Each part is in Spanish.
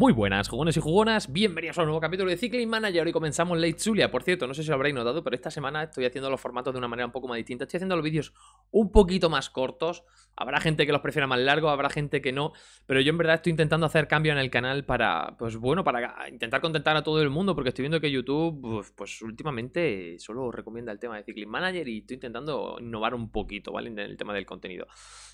Muy buenas, jugones y jugonas, bienvenidos a un nuevo capítulo de Cycling Manager. Hoy comenzamos Late Zulia. Por cierto, no sé si lo habréis notado, pero esta semana estoy haciendo los formatos de una manera un poco más distinta. Estoy haciendo los vídeos un poquito más cortos. Habrá gente que los prefiera más largos, habrá gente que no. Pero yo en verdad estoy intentando hacer cambios en el canal para, pues bueno, para intentar contentar a todo el mundo, porque estoy viendo que YouTube, pues, pues últimamente solo recomienda el tema de Cycling Manager y estoy intentando innovar un poquito, ¿vale? En el tema del contenido.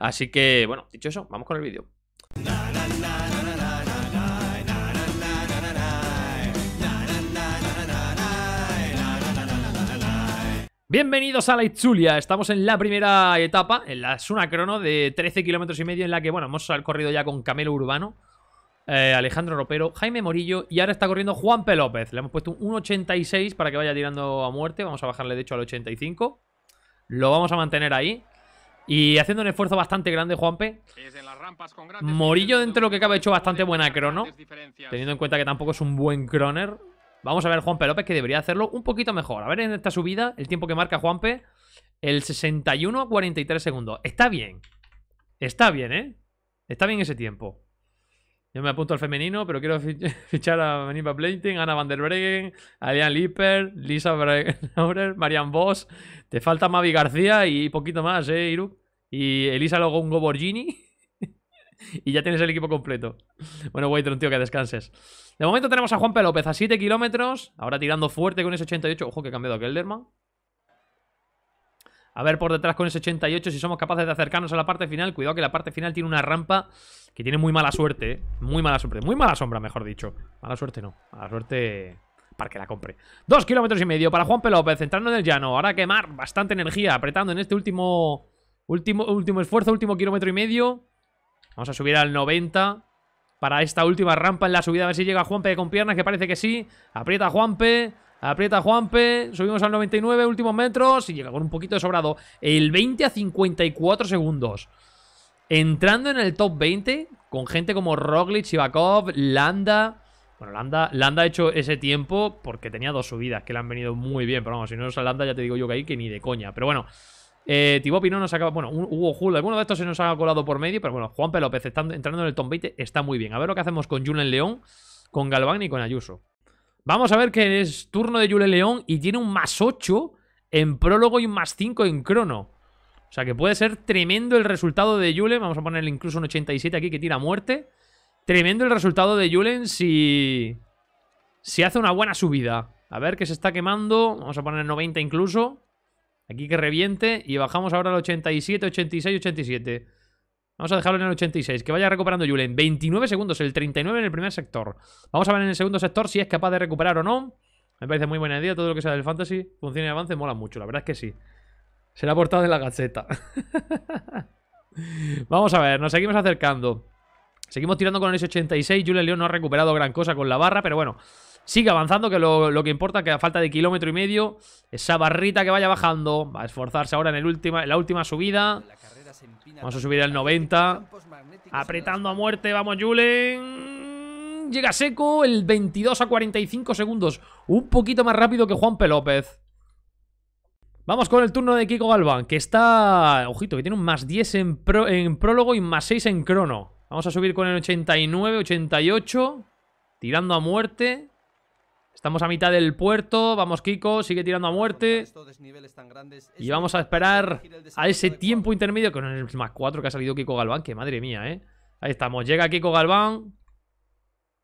Así que, bueno, dicho eso, vamos con el vídeo. Bienvenidos a la Itzulia, estamos en la primera etapa, en la Crono de 13 kilómetros y medio en la que, bueno, hemos corrido ya con Camelo Urbano, eh, Alejandro Ropero, Jaime Morillo y ahora está corriendo Juan López. Le hemos puesto un 1.86 para que vaya tirando a muerte, vamos a bajarle de hecho al 85, lo vamos a mantener ahí y haciendo un esfuerzo bastante grande Juan P. Morillo dentro de lo que acaba hecho bastante buena crono, teniendo en cuenta que tampoco es un buen croner. Vamos a ver a Juanpe López que debería hacerlo un poquito mejor. A ver en esta subida el tiempo que marca Juanpe. El 61 a 43 segundos. Está bien. Está bien, ¿eh? Está bien ese tiempo. Yo me apunto al femenino, pero quiero fichar a Manipa Blanting, Ana Van der Breggen, Adrian Lipper, Lisa Breuer, Marian Voss. Te falta Mavi García y poquito más, ¿eh, Iru. Y Elisa Logongo Borgini. y ya tienes el equipo completo. Bueno, un tío, que descanses. De momento tenemos a Juan López a 7 kilómetros. Ahora tirando fuerte con ese 88. Ojo que ha cambiado aquel Kelderman. A ver por detrás con ese 88 si somos capaces de acercarnos a la parte final. Cuidado que la parte final tiene una rampa que tiene muy mala suerte. ¿eh? Muy mala suerte. Muy mala sombra, mejor dicho. Mala suerte no. Mala suerte para que la compre. Dos kilómetros y medio para Juan López. Entrando en el llano. Ahora quemar bastante energía apretando en este último... Último, último esfuerzo, último kilómetro y medio. Vamos a subir al 90 para esta última rampa en la subida. A ver si llega Juanpe con piernas, que parece que sí. Aprieta Juanpe. Aprieta Juanpe, subimos al 99, últimos metros y llega con un poquito de sobrado. El 20 a 54 segundos. Entrando en el top 20 con gente como Roglic, Ivakov, Landa. Bueno, Landa, Landa ha hecho ese tiempo porque tenía dos subidas que le han venido muy bien. Pero vamos, si no es a Landa ya te digo yo que ahí que ni de coña. Pero bueno, eh, no nos acaba. Bueno, Hugo Julio, alguno de estos se nos ha colado por medio, pero bueno, Juan Pelópez entrando en el top está muy bien. A ver lo que hacemos con Julen León, con Galván y con Ayuso. Vamos a ver que es turno de Julen León y tiene un más 8 en prólogo y un más 5 en crono. O sea que puede ser tremendo el resultado de Julen. Vamos a ponerle incluso un 87 aquí que tira muerte. Tremendo el resultado de Julen si. Si hace una buena subida. A ver que se está quemando. Vamos a poner 90 incluso. Aquí que reviente y bajamos ahora al 87, 86, 87. Vamos a dejarlo en el 86, que vaya recuperando Julen. 29 segundos, el 39 en el primer sector. Vamos a ver en el segundo sector si es capaz de recuperar o no. Me parece muy buena idea, todo lo que sea del fantasy, funciona y avance, mola mucho, la verdad es que sí. Se la ha portado en la gaceta. Vamos a ver, nos seguimos acercando. Seguimos tirando con el S86, Julen León no ha recuperado gran cosa con la barra, pero bueno, sigue avanzando, que lo, que importa, que a falta de kilómetro y medio, esa barrita que vaya bajando, va a esforzarse ahora en, la última subida. Vamos a subir al 90. Apretando a muerte, vamos Julen. Llega seco, el 22 a 45 segundos. Un poquito más rápido que Juan Pelópez... López. Vamos con el turno de Kiko Galván, que está... Ojito, que tiene un más 10 en, prólogo y más 6 en crono. Vamos a subir con el 89, 88. Tirando a muerte. Estamos a mitad del puerto. Vamos, Kiko. Sigue tirando a muerte. Y vamos a esperar a ese tiempo intermedio con el más 4 que ha salido Kiko Galván. Que madre mía, ¿eh? Ahí estamos. Llega Kiko Galván.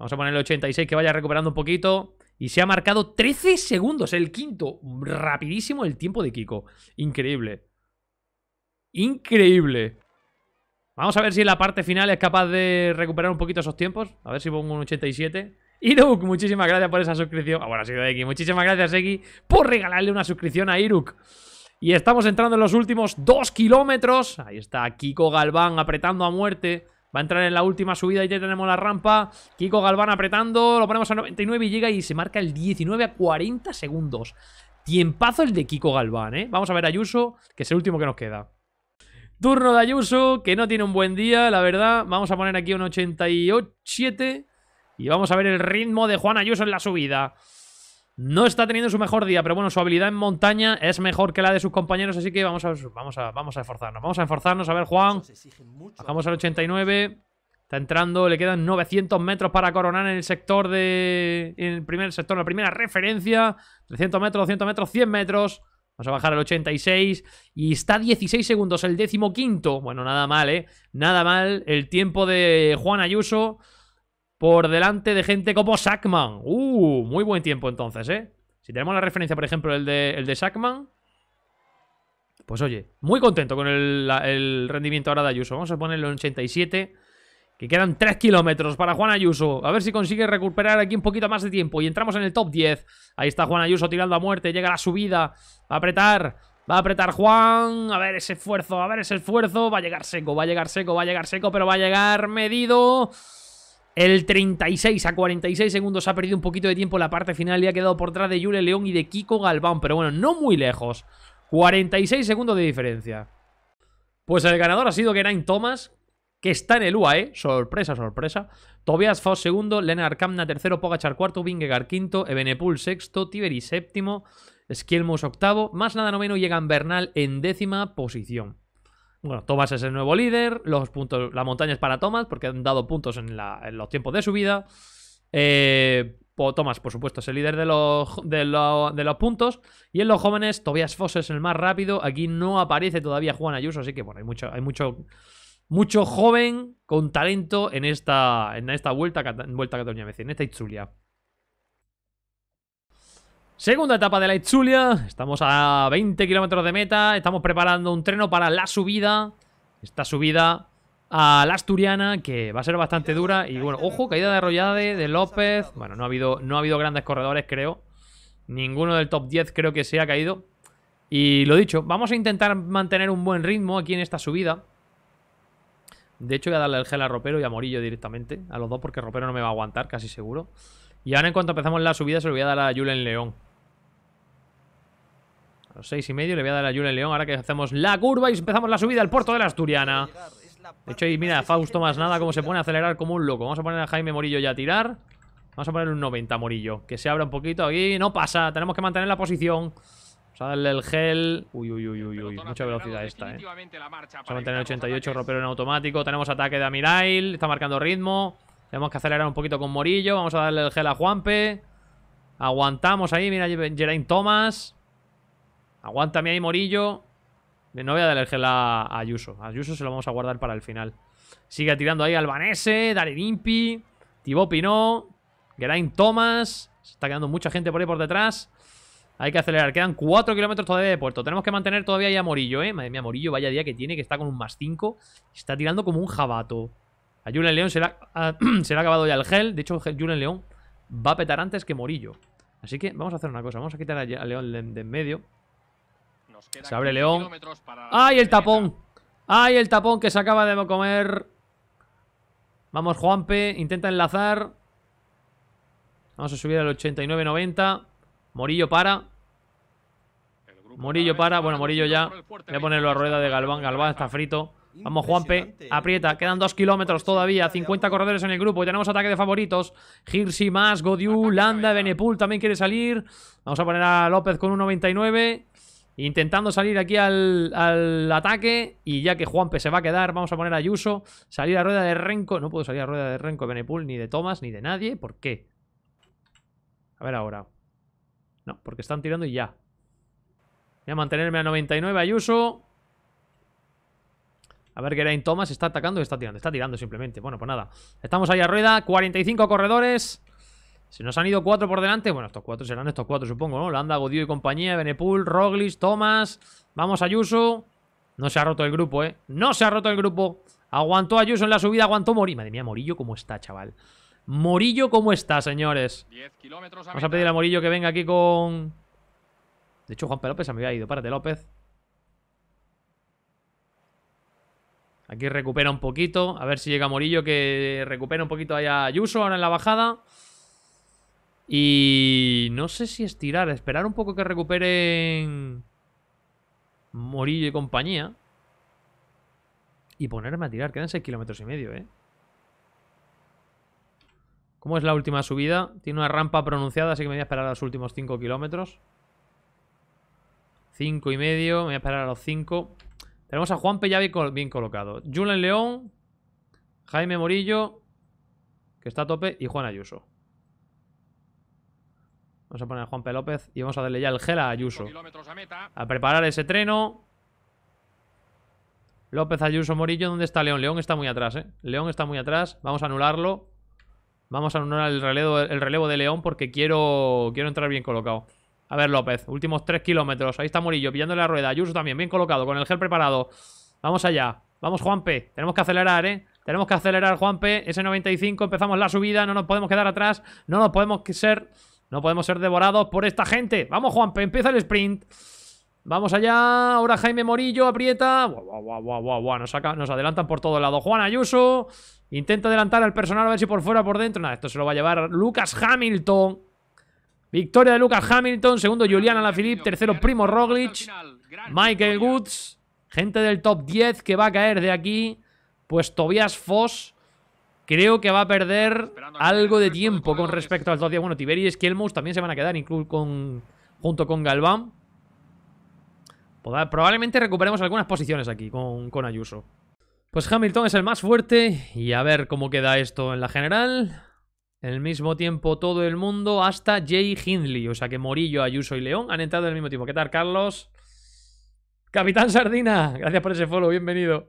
Vamos a ponerle 86 que vaya recuperando un poquito. Y se ha marcado 13 segundos. El quinto. Rapidísimo el tiempo de Kiko. Increíble. Increíble. Vamos a ver si en la parte final es capaz de recuperar un poquito esos tiempos. A ver si pongo un 87. Iruk, muchísimas gracias por esa suscripción. Ahora bueno, ha sido Eki, Muchísimas gracias, X, por regalarle una suscripción a Iruk. Y estamos entrando en los últimos dos kilómetros. Ahí está Kiko Galván apretando a muerte. Va a entrar en la última subida y ya tenemos la rampa. Kiko Galván apretando. Lo ponemos a 99 y llega y se marca el 19 a 40 segundos. Tiempazo el de Kiko Galván, ¿eh? Vamos a ver a Ayuso, que es el último que nos queda. Turno de Ayuso, que no tiene un buen día, la verdad. Vamos a poner aquí un 87. Y vamos a ver el ritmo de Juan Ayuso en la subida. No está teniendo su mejor día, pero bueno, su habilidad en montaña es mejor que la de sus compañeros, así que vamos a, vamos a, vamos a esforzarnos. Vamos a esforzarnos. A ver, Juan. Bajamos al 89. Está entrando, le quedan 900 metros para coronar en el sector de... En el primer sector, la primera referencia. 300 metros, 200 metros, 100 metros. Vamos a bajar al 86 y está 16 segundos, el décimo quinto. Bueno, nada mal, ¿eh? Nada mal el tiempo de Juan Ayuso por delante de gente como Sackman. Uh, muy buen tiempo entonces, ¿eh? Si tenemos la referencia, por ejemplo, el de, de Sackman. Pues oye, muy contento con el, el, rendimiento ahora de Ayuso. Vamos a ponerlo en 87. Que quedan 3 kilómetros para Juan Ayuso. A ver si consigue recuperar aquí un poquito más de tiempo. Y entramos en el top 10. Ahí está Juan Ayuso tirando a muerte. Llega la subida. Va a apretar. Va a apretar Juan. A ver ese esfuerzo. A ver ese esfuerzo. Va a llegar seco. Va a llegar seco. Va a llegar seco. Pero va a llegar medido. El 36 a 46 segundos ha perdido un poquito de tiempo la parte final y ha quedado por detrás de Yule León y de Kiko Galván, pero bueno, no muy lejos. 46 segundos de diferencia. Pues el ganador ha sido Geraint Thomas, que está en el UAE, sorpresa, sorpresa. Tobias Foss segundo, Lennart Kamna tercero, Pogachar cuarto, Vingegaard quinto, Ebenepul sexto, Tiberi séptimo, Skielmos octavo, más nada noveno llegan Bernal en décima posición. Bueno, Tomás es el nuevo líder. Los puntos, la montaña es para Tomás porque han dado puntos en, los tiempos de su vida. Eh, Tomás, por supuesto, es el líder de los, de, los puntos. Y en los jóvenes, Tobias Foss es el más rápido. Aquí no aparece todavía Juan Ayuso, así que bueno, hay mucho, hay mucho, mucho joven con talento en esta, en esta vuelta, vuelta a Cataluña, en esta Itzulia. Segunda etapa de la Itzulia. Estamos a 20 kilómetros de meta. Estamos preparando un treno para la subida. Esta subida a la Asturiana, que va a ser bastante dura. Y bueno, ojo, caída de Arroyade, de López. Bueno, no ha habido, no ha habido grandes corredores, creo. Ninguno del top 10 creo que se ha caído. Y lo dicho, vamos a intentar mantener un buen ritmo aquí en esta subida. De hecho, voy a darle el gel a Ropero y a Morillo directamente. A los dos, porque Ropero no me va a aguantar, casi seguro. Y ahora en cuanto empezamos la subida, se lo voy a dar a Julen León. Los seis y medio le voy a dar a Julen León ahora que hacemos la curva y empezamos la subida al puerto de la Asturiana. De hecho, y mira, Fausto más nada, cómo se pone a acelerar como un loco. Vamos a poner a Jaime Morillo ya a tirar. Vamos a poner un 90 Morillo. Que se abra un poquito aquí. No pasa. Tenemos que mantener la posición. Vamos a darle el gel. Uy, uy, uy, uy, Mucha velocidad esta, eh. Vamos a mantener 88, ropero en automático. Tenemos ataque de Amirail. Está marcando ritmo. Tenemos que acelerar un poquito con Morillo. Vamos a darle el gel a Juanpe. Aguantamos ahí. Mira, Geraint Thomas. Aguántame ahí, Morillo. No voy a dar el gel a Ayuso. A Ayuso se lo vamos a guardar para el final. Sigue tirando ahí Albanese, Daredimpi, Thibaut Pinot, Geraint Thomas. Se está quedando mucha gente por ahí por detrás. Hay que acelerar. Quedan 4 kilómetros todavía de puerto. Tenemos que mantener todavía ahí a Morillo, ¿eh? Madre mía, Morillo, vaya día que tiene, que está con un más 5. Está tirando como un jabato. A Julen León se le, se ha acabado ya el gel. De hecho, Julen León va a petar antes que Morillo. Así que vamos a hacer una cosa. Vamos a quitar a León de en medio. Se abre León. ¡Ay, el tapón! ¡Ay, el tapón que se acaba de comer! Vamos, Juanpe. Intenta enlazar. Vamos a subir al 89-90. Morillo para. Morillo para. Bueno, Morillo ya. Voy a ponerlo a rueda de Galván. Galván está frito. Vamos, Juanpe. Aprieta. Quedan dos kilómetros todavía. 50 corredores en el grupo. Y tenemos ataque de favoritos. Girsi más, Godiu, Landa, Benepul también quiere salir. Vamos a poner a López con un 99. Intentando salir aquí al, ataque. Y ya que Juanpe se va a quedar, vamos a poner a Yuso. Salir a rueda de Renco No puedo salir a rueda de Renko, Benepool, ni de Thomas, ni de nadie. ¿Por qué? A ver ahora. No, porque están tirando y ya. Voy a mantenerme a 99 Ayuso. A ver, en Thomas está atacando o está tirando. Está tirando simplemente. Bueno, pues nada. Estamos ahí a rueda. 45 corredores. Si nos han ido cuatro por delante. Bueno, estos cuatro serán estos cuatro, supongo, ¿no? Landa, Godío y compañía, Benepul, Roglis, Thomas. Vamos, a Ayuso. No se ha roto el grupo, ¿eh? No se ha roto el grupo. Aguantó Ayuso en la subida, aguantó Morillo. Madre mía, Morillo, ¿cómo está, chaval? Morillo, ¿cómo está, señores? Vamos a pedir a Morillo que venga aquí con... De hecho, Juan López se me había ido. Párate, López. Aquí recupera un poquito. A ver si llega Morillo, que recupera un poquito allá Ayuso ahora en la bajada. Y no sé si estirar, esperar un poco que recuperen Morillo y compañía. Y ponerme a tirar, quedan 6 kilómetros y medio, ¿eh? ¿Cómo es la última subida? Tiene una rampa pronunciada, así que me voy a esperar a los últimos 5 kilómetros. 5 y medio, me voy a esperar a los 5. Tenemos a Juan Pellavi bien, bien colocado. Julen León, Jaime Morillo, que está a tope, y Juan Ayuso. Vamos a poner a Juan López y vamos a darle ya el gel a Ayuso. A preparar ese treno. López, Ayuso, Morillo. ¿Dónde está León? León está muy atrás, ¿eh? León está muy atrás. Vamos a anularlo. Vamos a anular el relevo, el relevo de León porque quiero, quiero entrar bien colocado. A ver, López. Últimos tres kilómetros. Ahí está Morillo pillándole la rueda. Ayuso también, bien colocado, con el gel preparado. Vamos allá. Vamos, Juanpe. Tenemos que acelerar, ¿eh? Tenemos que acelerar, Juanpe. Ese 95, empezamos la subida. No nos podemos quedar atrás. No nos podemos ser... No podemos ser devorados por esta gente. Vamos, Juan, empieza el sprint. Vamos allá, ahora Jaime Morillo aprieta. nos, saca, nos, adelantan por todos lados. Juan Ayuso intenta adelantar al personal a ver si por fuera o por dentro. Nada, esto se lo va a llevar Lucas Hamilton. Victoria de Lucas Hamilton. Segundo, Juliana Alaphilippe. Tercero, Primo Roglic. Michael Woods. Gente del top 10 que va a caer de aquí. Pues Tobias Foss Creo que va a perder algo de tiempo con respecto al 12. Bueno, Tiberi y también se van a quedar incluso con, junto con Galván. Probablemente recuperemos algunas posiciones aquí con, con Ayuso. Pues Hamilton es el más fuerte y a ver cómo queda esto en la general. En el mismo tiempo todo el mundo hasta Jay Hindley. O sea que Morillo, Ayuso y León han entrado al el mismo tiempo. ¿Qué tal, Carlos? Capitán Sardina, gracias por ese follow, bienvenido.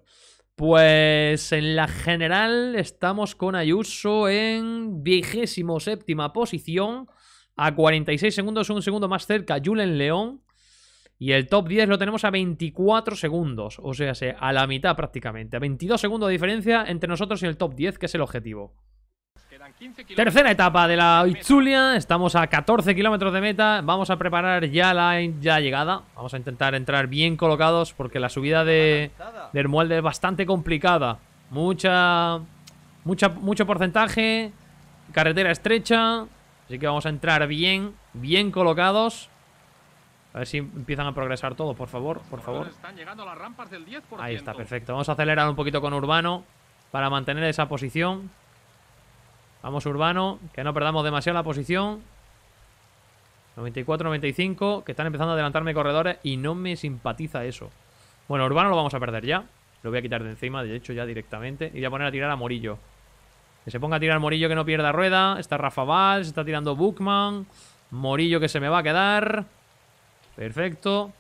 Pues en la general estamos con Ayuso en vigésimo séptima posición, a 46 segundos, un segundo más cerca, Julen León. Y el top 10 lo tenemos a 24 segundos, o sea, a la mitad prácticamente, a 22 segundos de diferencia entre nosotros y el top 10, que es el objetivo. Tercera etapa de la Itzulia, estamos a 14 kilómetros de meta, vamos a preparar ya la, ya llegada, vamos a intentar entrar bien colocados porque la subida de, del molde es bastante complicada, mucha, mucha, mucho porcentaje, carretera estrecha, así que vamos a entrar bien, bien colocados. A ver si empiezan a progresar todos, por favor, por favor. Ahí está, perfecto. Vamos a acelerar un poquito con Urbano para mantener esa posición. Vamos, Urbano, que no perdamos demasiado la posición. 94, 95, que están empezando a adelantarme corredores y no me simpatiza eso. Bueno, Urbano lo vamos a perder ya. Lo voy a quitar de encima, de hecho, ya directamente. Y voy a poner a tirar a Morillo. Que se ponga a tirar Morillo que no pierda rueda. Está Rafa Valls, está tirando Bookman. Morillo que se me va a quedar. Perfecto.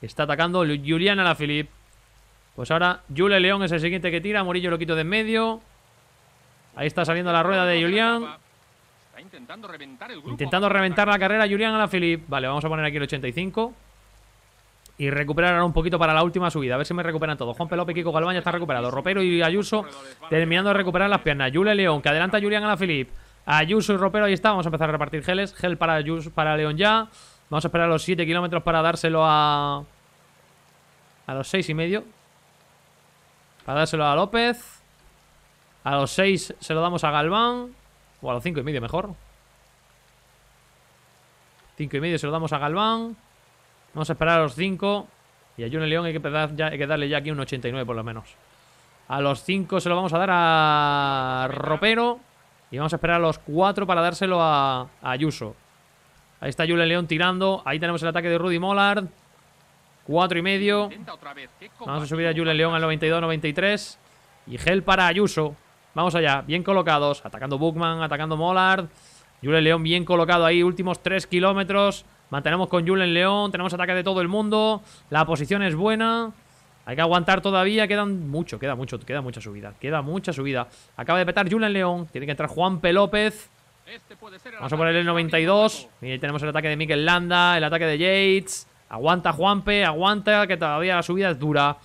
Está atacando Juliana la Filip. Pues ahora Jule León es el siguiente que tira. Morillo lo quito de en medio. Ahí está saliendo la rueda de Julián. Intentando reventar, intentando reventar la carrera Julián a la Philip. Vale, vamos a poner aquí el 85. Y recuperar ahora un poquito para la última subida. A ver si me recuperan todos. Juan Pelope, Kiko Galván ya está recuperado. Ropero y Ayuso terminando de recuperar las piernas. y León, que adelanta Julián a la Philip. Ayuso y Ropero, ahí está. Vamos a empezar a repartir geles. Gel para, Ayuso, para León ya. Vamos a esperar los 7 kilómetros para dárselo a... A los 6 y medio. Para dárselo a López. A los 6 se lo damos a Galván. O a los 5 y medio mejor. 5 y medio se lo damos a Galván. Vamos a esperar a los 5. Y a un León hay que, que darle ya aquí un 89 por lo menos. A los 5 se lo vamos a dar a Ropero. Y vamos a esperar a los 4 para dárselo a, Ayuso. Ahí está Julen León tirando. Ahí tenemos el ataque de Rudy Mollard. 4 y medio. Vamos a subir a Julen León al 92-93. Y gel para Ayuso. Vamos allá, bien colocados. Atacando Bookman, atacando Mollard. Julen León bien colocado ahí, últimos 3 kilómetros. Mantenemos con Julen León, tenemos ataque de todo el mundo. La posición es buena. Hay que aguantar todavía, quedan mucho, queda mucho, queda mucha subida, queda mucha subida. Acaba de petar Julen León, tiene que entrar Juanpe López. Este Vamos a poner el 92. Y ahí tenemos el ataque de Mikel Landa, el ataque de Yates. Aguanta Juanpe, aguanta, que todavía la subida es dura.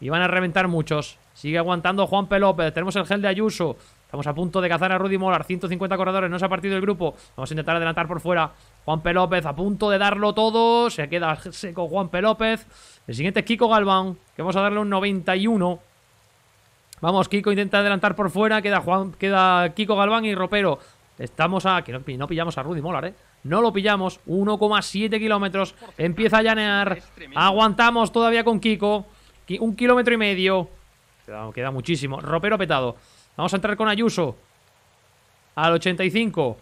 Y van a reventar muchos. Sigue aguantando Juan Pelópez, Tenemos el gel de Ayuso. Estamos a punto de cazar a Rudy Molar. 150 corredores. No se ha partido el grupo. Vamos a intentar adelantar por fuera. Juan Pelópez a punto de darlo todo. Se queda seco Juan Pelópez El siguiente es Kiko Galván. Que vamos a darle un 91. Vamos, Kiko intenta adelantar por fuera. Queda, queda Kiko Galván y Ropero. Estamos a... no, pillamos a Rudy Molar, ¿eh? No lo pillamos. 1,7 kilómetros. Empieza a llanear. Aguantamos todavía con Kiko. Un kilómetro y medio. Queda, muchísimo. Ropero petado. Vamos a entrar con Ayuso. Al 85.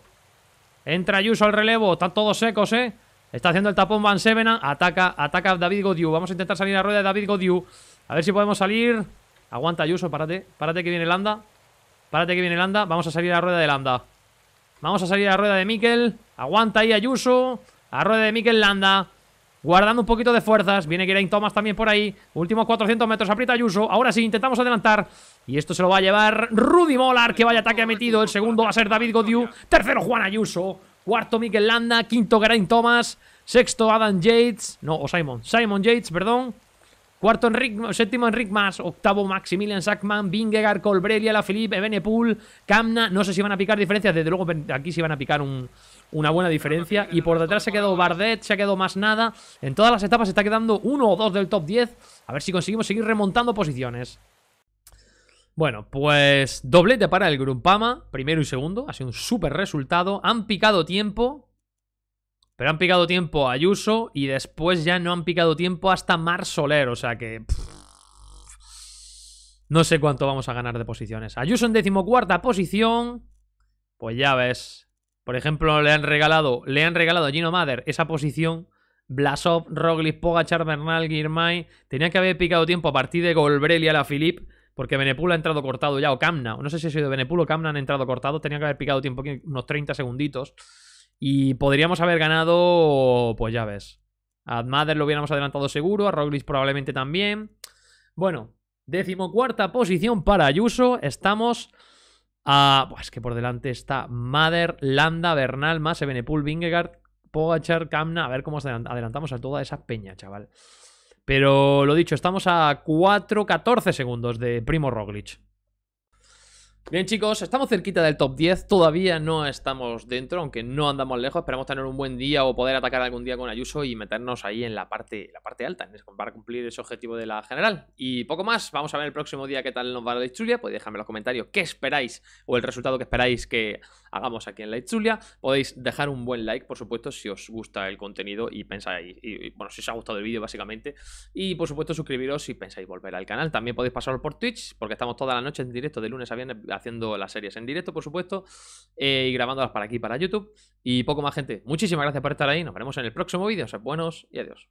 Entra Ayuso al relevo. Están todos secos, ¿eh? Está haciendo el tapón Van Sevena. Ataca, ataca David Godiu. Vamos a intentar salir a rueda de David Godiu. A ver si podemos salir. Aguanta Ayuso, párate. Párate que viene Landa. Párate que viene Landa. Vamos a salir a rueda de Landa. Vamos a salir a rueda de Mikel. Aguanta ahí Ayuso. A rueda de Mikel Landa. Guardando un poquito de fuerzas. Viene Geraint Thomas también por ahí. Últimos 400 metros. Aprieta Ayuso. Ahora sí, intentamos adelantar. Y esto se lo va a llevar Rudy Molar. Que vaya ataque ha metido. El segundo va a ser David Godiu. Tercero Juan Ayuso. Cuarto Miguel Landa. Quinto Geraint Thomas. Sexto Adam Yates. No, o Simon. Simon Yates, perdón. Cuarto Enric, séptimo Enric Mas, octavo Maximilian Sackman, Vingegaard, Colbrelli, La Philippe, Camna. No sé si van a picar diferencias, desde luego aquí sí van a picar un, una buena diferencia. Y por detrás se ha quedado Bardet, se ha quedado más nada. En todas las etapas se está quedando uno o dos del top 10. A ver si conseguimos seguir remontando posiciones. Bueno, pues doblete para el Grumpama, primero y segundo, ha sido un súper resultado. Han picado tiempo, pero han picado tiempo Ayuso y después ya no han picado tiempo hasta Mar Soler, o sea que... no sé cuánto vamos a ganar de posiciones. Ayuso en decimocuarta posición, pues ya ves, por ejemplo, le han regalado, le han regalado a Gino Mader esa posición. Blasov, Roglic, Pogachar, Bernal, Girmay. Tenía que haber picado tiempo a partir de Golbrelli a la Filip. Porque Benepul ha entrado cortado ya, o Camna. No sé si ha sido Benepul o Camna han entrado cortado. Tenía que haber picado tiempo aquí unos 30 segunditos. Y podríamos haber ganado, pues ya ves. A Mader lo hubiéramos adelantado seguro, a Roglic probablemente también. Bueno, cuarta posición para Ayuso. Estamos Ah. es que por delante está Mader, Landa, Bernal, Mase, Benepul, Vingegaard, Pogachar, Camna. A ver cómo adelantamos a toda esa peña, chaval. Pero lo dicho, estamos a 4.14 segundos de Primo Roglic. Bien chicos, estamos cerquita del top 10, todavía no estamos dentro, aunque no andamos lejos, esperamos tener un buen día o poder atacar algún día con Ayuso y meternos ahí en la parte, la parte alta, para cumplir ese objetivo de la general. Y poco más, vamos a ver el próximo día qué tal nos va la Chulia, pues dejarme en los comentarios qué esperáis o el resultado que esperáis que hagamos aquí en la Podéis dejar un buen like, por supuesto, si os gusta el contenido y pensáis, bueno, si os ha gustado el vídeo básicamente, y por supuesto suscribiros si pensáis volver al canal. También podéis pasaros por Twitch, porque estamos toda la noche en directo de lunes a viernes haciendo las series en directo, por supuesto, eh, y grabándolas para aquí, para YouTube. Y poco más, gente. Muchísimas gracias por estar ahí. Nos veremos en el próximo vídeo. sean buenos y adiós.